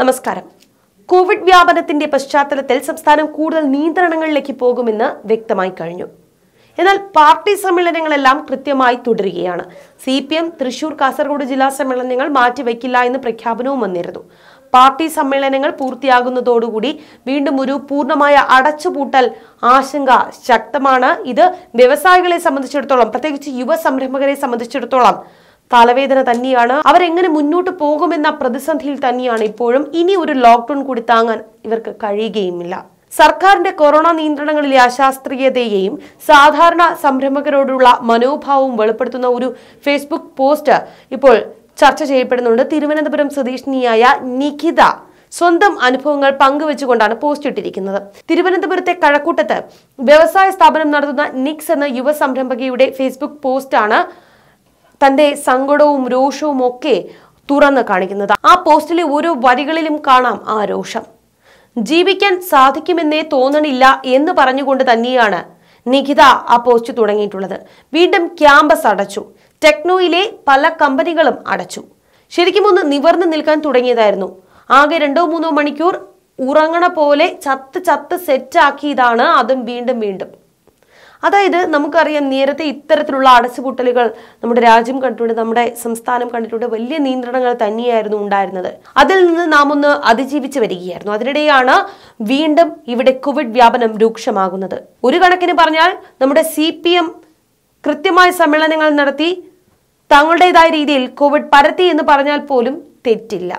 നമസ്കാരം കോവിഡ് വ്യാപനത്തിന്റെ പശ്ചാത്തലത്തിൽ സംസ്ഥാനം കൂടുതൽ നിയന്ത്രണങ്ങളിലേക്ക് പോകുമെന്ന് വ്യക്തമായി കഴിഞ്ഞു എന്നാൽ പാർട്ടി സമ്മേളനങ്ങളെല്ലാം കൃത്യമായി തുടരുകയാണ് C P M Thrissur Kasaragod ജില്ലാ സമ്മേളനങ്ങൾ മാറ്റിവെക്കില്ല എന്ന് പ്രഖ്യാപനവും വന്നിരുന്നു പാർട്ടി സമ്മേളനങ്ങൾ പൂർത്തിയാകുന്നതോടുകൂടി വീണ്ടും ഒരു പൂർണ്ണമായ അടച്ചുപൂട്ടൽ ആശങ്ക ശക്തമാണ് ഇത് വ്യവസായികളെ സംബന്ധിച്ചിടത്തോളം പ്രത്യേകിച്ച് യുവ സംരംഭകരെ സംബന്ധിച്ചിടത്തോളം തലവേദന തന്നെയാണ് അവരെങ്ങനെ മുന്നോട്ട് പോകുമെന്ന പ്രതിസന്ധിയിൽ തന്നെയാണ് ഇപ്പോഴും ഇനി ഒരു ലോക്ക്ഡൌൺ കൂടി താങ്ങാൻ ഇവർക്ക് കഴിയുകയുമില്ല സർക്കാരിന്റെ കൊറോണ നിയന്ത്രണങ്ങളിലെ അശാസ്ത്രീയതയെയും സാധാരണ സംരംഭകരോടുള്ള മനോഭാവവും വെളിപ്പെടുത്തുന്ന ഒരു ഫേസ്ബുക്ക് പോസ്റ്റ് ഇപ്പോൾ ചർച്ച ചെയ്യപ്പെടുന്നുണ്ട് തിരുവനന്തപുരം സ്വദേശിനിയായ നിഖിത സ്വന്തം അനുഭവങ്ങൾ പങ്കുവെച്ചുകൊണ്ടാണ് പോസ്റ്റ് ഇട്ടിരിക്കുന്നത് തിരുവനന്തപുരത്തെ കഴക്കൂട്ടത്ത് വ്യവസായ സ്ഥാപനം നടത്തുന്ന നിക്സ് എന്ന യുവ സംരംഭകയുടെ ഫേസ്ബുക്ക് പോസ്റ്റാണ് തന്റെ സങ്കടവും രോഷവും ഒക്കെ തുറന്നു കാണിക്കുന്നത് ആ പോസ്റ്റിലെ ഓരോ വരികളിലും കാണാം ആ രോഷം ജീവിക്കാൻ സാധിക്കുമെന്നേ തോന്നണില്ല എന്ന് പറഞ്ഞുകൊണ്ട് തന്നെയാണ് നിഖിത ആ പോസ്റ്റ് തുടങ്ങിയിട്ടുള്ളത് വീണ്ടും ക്യാമ്പസ് അടച്ചു ടെക്നോയിലെ പല കമ്പനികളും അടച്ചു ശരിക്കും ഒന്ന് നിവർന്നു നിൽക്കാൻ തുടങ്ങിയതായിരുന്നു ആകെ രണ്ടോ മൂന്നോ മണിക്കൂർ ഉറങ്ങണ പോലെ ചത്ത് ചത്ത് സെറ്റാക്കിയതാണ് അതും വീണ്ടും വീണ്ടും അതായത് നമുക്കറിയാം നേരത്തെ ഇത്തരത്തിലുള്ള അടച്ചുപൂട്ടലുകൾ നമ്മുടെ രാജ്യം കണ്ടിട്ടുണ്ട് നമ്മുടെ സംസ്ഥാനം കണ്ടിട്ടുണ്ട് വലിയ നിയന്ത്രണങ്ങൾ തന്നെയായിരുന്നു ഉണ്ടായിരുന്നത് അതിൽ നിന്ന് നാം ഒന്ന് അതിജീവിച്ച് വരികയായിരുന്നു അതിനിടെയാണ് വീണ്ടും ഇവിടെ കോവിഡ് വ്യാപനം രൂക്ഷമാകുന്നത് ഒരു കണക്കിന് പറഞ്ഞാൽ നമ്മുടെ സി പി എം കൃത്യമായ സമ്മേളനങ്ങൾ നടത്തി തങ്ങളുടേതായ രീതിയിൽ കോവിഡ് പരത്തി എന്ന് പറഞ്ഞാൽ പോലും തെറ്റില്ല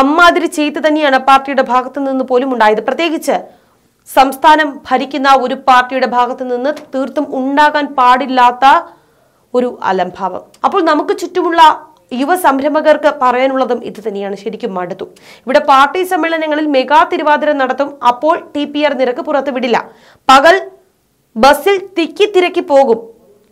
അമ്മാതിരി ചെയ്ത് തന്നെയാണ് പാർട്ടിയുടെ ഭാഗത്തു നിന്ന് പോലും ഉണ്ടായത് പ്രത്യേകിച്ച് സംസ്ഥാനം ഭരിക്കുന്ന ഒരു പാർട്ടിയുടെ ഭാഗത്ത് നിന്ന് തീർത്തും ഉണ്ടാകാൻ പാടില്ലാത്ത ഒരു അലംഭാവം അപ്പോൾ നമുക്ക് ചുറ്റുമുള്ള യുവ സംരംഭകർക്ക് പറയാനുള്ളതും ഇത് തന്നെയാണ് ശരിക്കും മടുത്തു ഇവിടെ പാർട്ടി സമ്മേളനങ്ങളിൽ മെഗാ തിരുവാതിര നടത്തും അപ്പോൾ ടി പി ആർ നിരക്ക് പുറത്തുവിടില്ല പകൽ ബസ്സിൽ തിക്കി തിരക്കി പോകും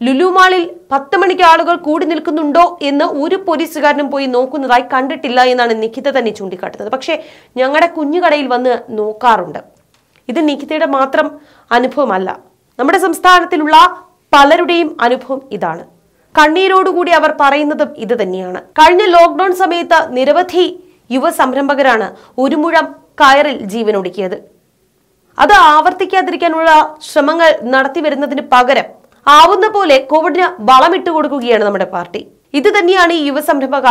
ലുലുമാളിൽ പത്ത് മണിക്ക് ആളുകൾ കൂടി നിൽക്കുന്നുണ്ടോ എന്ന് ഒരു പോലീസുകാരനും പോയി നോക്കുന്നതായി കണ്ടിട്ടില്ല എന്നാണ് നിഖിത തന്നെ ചൂണ്ടിക്കാട്ടുന്നത് പക്ഷേ ഞങ്ങളുടെ കുഞ്ഞുകടയിൽ വന്ന് നോക്കാറുണ്ട് ഇത് നിഖിതയുടെ മാത്രം അനുഭവമല്ല നമ്മുടെ സംസ്ഥാനത്തിലുള്ള പലരുടെയും അനുഭവം ഇതാണ് കണ്ണീരോടുകൂടി അവർ പറയുന്നതും ഇത് തന്നെയാണ് കഴിഞ്ഞ ലോക്ക്ഡൌൺ സമയത്ത് നിരവധി യുവ സംരംഭകരാണ് ഒരു മുഴം കയറിൽ ജീവനൊടുക്കിയത് അത് ആവർത്തിക്കാതിരിക്കാനുള്ള ശ്രമങ്ങൾ നടത്തി വരുന്നതിന് പകരം ആവുന്ന പോലെ കോവിഡിന് വളമിട്ട് കൊടുക്കുകയാണ് നമ്മുടെ പാർട്ടി ഇത് തന്നെയാണ് ഈ സംരംഭക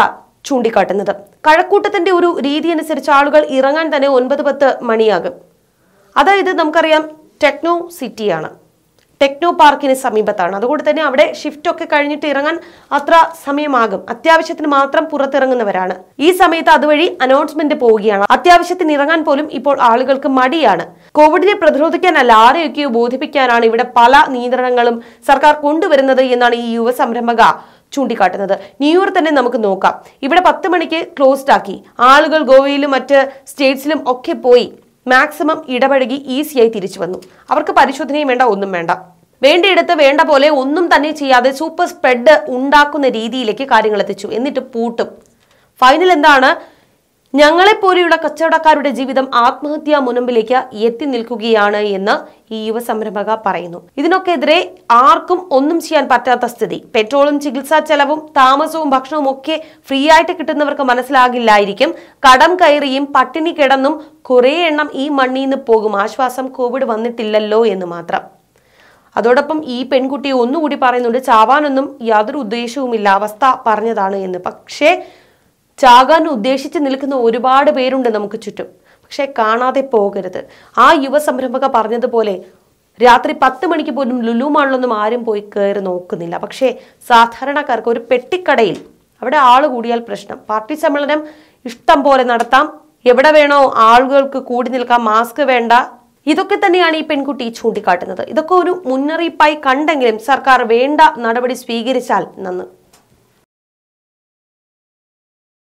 ചൂണ്ടിക്കാട്ടുന്നത് കഴക്കൂട്ടത്തിന്റെ ഒരു രീതി അനുസരിച്ച് ആളുകൾ ഇറങ്ങാൻ തന്നെ ഒൻപത് പത്ത് മണിയാകും അതായത് നമുക്കറിയാം ടെക്നോ സിറ്റിയാണ് ടെക്നോ പാർക്കിന് സമീപത്താണ് അതുകൊണ്ട് തന്നെ അവിടെ ഷിഫ്റ്റ് ഒക്കെ കഴിഞ്ഞിട്ട് ഇറങ്ങാൻ അത്ര സമയമാകും അത്യാവശ്യത്തിന് മാത്രം പുറത്തിറങ്ങുന്നവരാണ് ഈ സമയത്ത് അതുവഴി അനൗൺസ്മെന്റ് പോവുകയാണ് അത്യാവശ്യത്തിന് ഇറങ്ങാൻ പോലും ഇപ്പോൾ ആളുകൾക്ക് മടിയാണ് കോവിഡിനെ പ്രതിരോധിക്കാനല്ല ആരെയൊക്കെയോ ബോധിപ്പിക്കാനാണ് ഇവിടെ പല നിയന്ത്രണങ്ങളും സർക്കാർ കൊണ്ടുവരുന്നത് എന്നാണ് ഈ യുവ സംരംഭക ചൂണ്ടിക്കാട്ടുന്നത് ന്യൂയോർക്ക് തന്നെ നമുക്ക് നോക്കാം ഇവിടെ പത്ത് മണിക്ക് ക്ലോസ്ഡ് ആക്കി ആളുകൾ ഗോവയിലും മറ്റ് സ്റ്റേറ്റ്സിലും ഒക്കെ പോയി മാക്സിമം ഇടപഴകി ഈസിയായി തിരിച്ചു വന്നു അവർക്ക് പരിശോധനയും വേണ്ട ഒന്നും വേണ്ട വേണ്ടിയെടുത്ത് വേണ്ട പോലെ ഒന്നും തന്നെ ചെയ്യാതെ സൂപ്പർ സ്പ്രെഡ് ഉണ്ടാക്കുന്ന രീതിയിലേക്ക് കാര്യങ്ങൾ എത്തിച്ചു എന്നിട്ട് പൂട്ടും ഫൈനൽ എന്താണ് ഞങ്ങളെപ്പോലെയുള്ള കച്ചവടക്കാരുടെ ജീവിതം ആത്മഹത്യാ മുനമ്പിലേക്ക് എത്തി നിൽക്കുകയാണ് എന്ന് ഈ യുവസംരംഭക പറയുന്നു ഇതിനൊക്കെതിരെ ആർക്കും ഒന്നും ചെയ്യാൻ പറ്റാത്ത സ്ഥിതി പെട്രോളും ചികിത്സാ ചെലവും താമസവും ഭക്ഷണവും ഒക്കെ ഫ്രീ ആയിട്ട് കിട്ടുന്നവർക്ക് മനസ്സിലാകില്ലായിരിക്കും കടം കയറിയും പട്ടിണി കിടന്നും കുറേ എണ്ണം ഈ മണ്ണിൽ നിന്ന് പോകും ആശ്വാസം കോവിഡ് വന്നിട്ടില്ലല്ലോ എന്ന് മാത്രം അതോടൊപ്പം ഈ പെൺകുട്ടി ഒന്നുകൂടി പറയുന്നുണ്ട് ചാവാനൊന്നും യാതൊരു ഉദ്ദേശവുമില്ല അവസ്ഥ പറഞ്ഞതാണ് എന്ന് പക്ഷേ ചാകാൻ ഉദ്ദേശിച്ച് നിൽക്കുന്ന ഒരുപാട് പേരുണ്ട് നമുക്ക് ചുറ്റും പക്ഷേ കാണാതെ പോകരുത് ആ യുവ സംരംഭക പറഞ്ഞതുപോലെ രാത്രി പത്ത് മണിക്ക് പോലും ലുലു മാളിലൊന്നും ആരും പോയി കയറി നോക്കുന്നില്ല പക്ഷേ സാധാരണക്കാർക്ക് ഒരു പെട്ടിക്കടയിൽ അവിടെ ആൾ കൂടിയാൽ പ്രശ്നം പാർട്ടി സമ്മേളനം ഇഷ്ടം പോലെ നടത്താം എവിടെ വേണോ ആളുകൾക്ക് കൂടി നിൽക്കാം മാസ്ക് വേണ്ട ഇതൊക്കെ തന്നെയാണ് ഈ പെൺകുട്ടി ചൂണ്ടിക്കാട്ടുന്നത് ഇതൊക്കെ ഒരു മുന്നറിയിപ്പായി കണ്ടെങ്കിലും സർക്കാർ വേണ്ട നടപടി സ്വീകരിച്ചാൽ നന്ന്